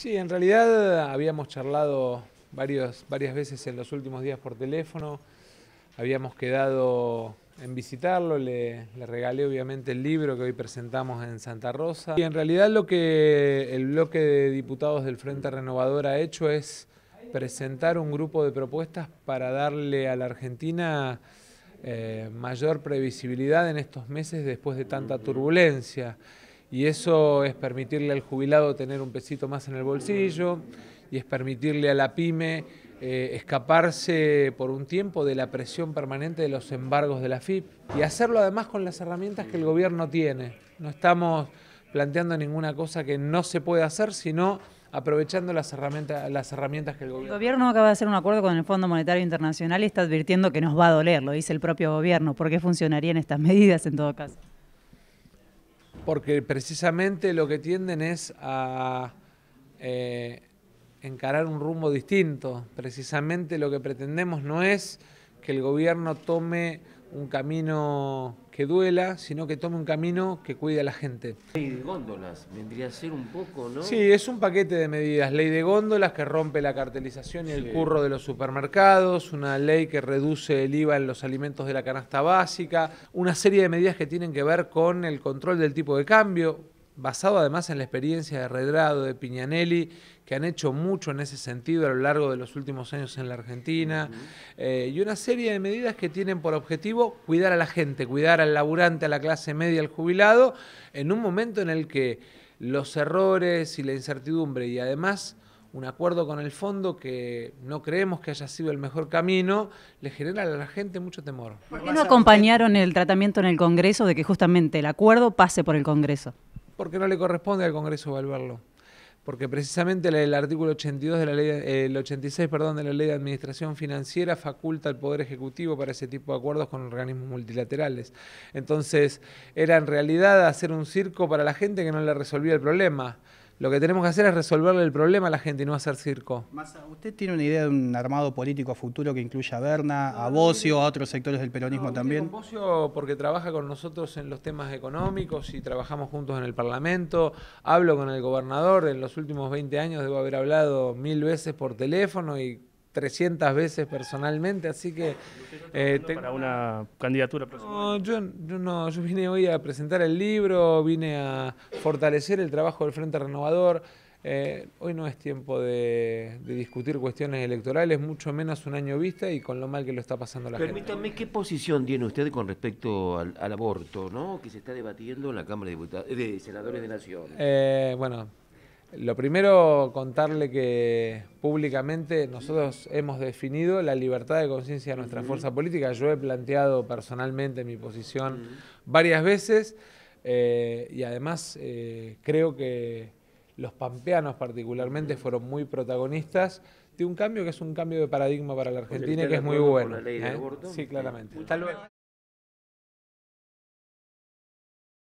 Sí, en realidad eh, habíamos charlado varios, varias veces en los últimos días por teléfono, habíamos quedado en visitarlo, le, regalé obviamente el libro que hoy presentamos en Santa Rosa. Y en realidad lo que el bloque de diputados del Frente Renovador ha hecho es presentar un grupo de propuestas para darle a la Argentina eh, mayor previsibilidad en estos meses después de tanta turbulencia. Y eso es permitirle al jubilado tener un pesito más en el bolsillo y es permitirle a la pyme eh, escaparse por un tiempo de la presión permanente de los embargos de la FIP y hacerlo además con las herramientas que el gobierno tiene. No estamos planteando ninguna cosa que no se puede hacer, sino aprovechando las herramientas, las herramientas que el gobierno... El gobierno acaba de hacer un acuerdo con el Fondo Monetario Internacional y está advirtiendo que nos va a doler, lo dice el propio gobierno. ¿Por qué funcionarían estas medidas en todo caso? porque precisamente lo que tienden es a eh, encarar un rumbo distinto. Precisamente lo que pretendemos no es que el gobierno tome un camino que duela, sino que tome un camino que cuide a la gente. Ley de góndolas, vendría a ser un poco, ¿no? Sí, es un paquete de medidas. Ley de góndolas que rompe la cartelización y el curro de los supermercados, una ley que reduce el IVA en los alimentos de la canasta básica, una serie de medidas que tienen que ver con el control del tipo de cambio, basado además en la experiencia de Redrado, de Piñanelli, que han hecho mucho en ese sentido a lo largo de los últimos años en la Argentina, eh, y una serie de medidas que tienen por objetivo cuidar a la gente, cuidar al laburante, a la clase media, al jubilado, en un momento en el que los errores y la incertidumbre y además un acuerdo con el fondo que no creemos que haya sido el mejor camino, le genera a la gente mucho temor. ¿Por qué no acompañaron el tratamiento en el Congreso de que justamente el acuerdo pase por el Congreso? porque no le corresponde al Congreso evaluarlo. Porque precisamente el, artículo 82 de la ley, el 86, perdón, de la Ley de Administración Financiera faculta al Poder Ejecutivo para ese tipo de acuerdos con organismos multilaterales. Entonces, era en realidad hacer un circo para la gente que no le resolvía el problema. Lo que tenemos que hacer es resolverle el problema a la gente y no hacer circo. Massa, ¿usted tiene una idea de un armado político a futuro que incluya a Berna, a Bocio, a otros sectores del peronismo también? porque trabaja con nosotros en los temas económicos y trabajamos juntos en el Parlamento. Hablo con el gobernador, en los últimos 20 años debo haber hablado mil veces por teléfono y 300 veces personalmente, así que... Eh, ¿Para una candidatura próxima? No, yo, no, yo vine hoy a presentar el libro, vine a fortalecer el trabajo del Frente Renovador. Eh, hoy no es tiempo de, discutir cuestiones electorales, mucho menos un año vista y con lo mal que lo está pasando la gente. Permítame, ¿qué posición tiene usted con respecto al, aborto, ¿no? que se está debatiendo en la Cámara de, Senadores de Nación? Eh, bueno, lo primero, contarle que públicamente nosotros hemos definido la libertad de conciencia de nuestra fuerza política. Yo he planteado personalmente mi posición varias veces eh, y además eh, creo que los pampeanos particularmente fueron muy protagonistas de un cambio que es un cambio de paradigma para la Argentina y que es muy bueno. ¿eh? Sí, claramente. Este,